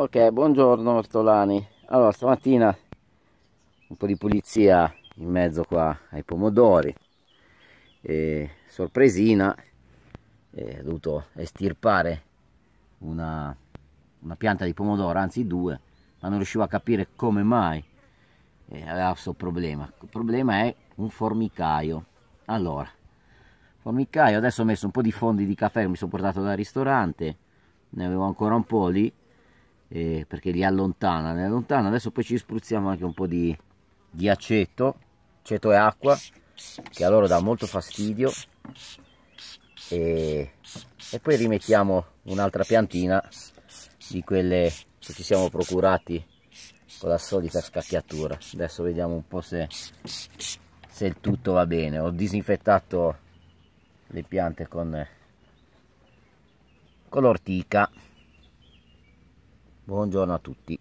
Ok, buongiorno Ortolani. Allora, stamattina un po' di pulizia in mezzo qua ai pomodori. E, sorpresina, e, ho dovuto estirpare una, una, pianta di pomodoro, anzi due, ma non riuscivo a capire come mai e, aveva questo problema. Il problema è un formicaio. Allora, formicaio, adesso ho messo un po' di fondi di caffè che mi sono portato dal ristorante, ne avevo ancora un po' lì eh, perché li allontana, li allontana. Adesso poi ci spruzziamo anche un po' di, di aceto, aceto e acqua, che a loro dà molto fastidio. E, e poi rimettiamo un'altra piantina di quelle che ci siamo procurati con la solita scacchiatura. Adesso vediamo un po' se, se il tutto va bene. Ho disinfettato le piante con, con l'ortica. Buongiorno a tutti.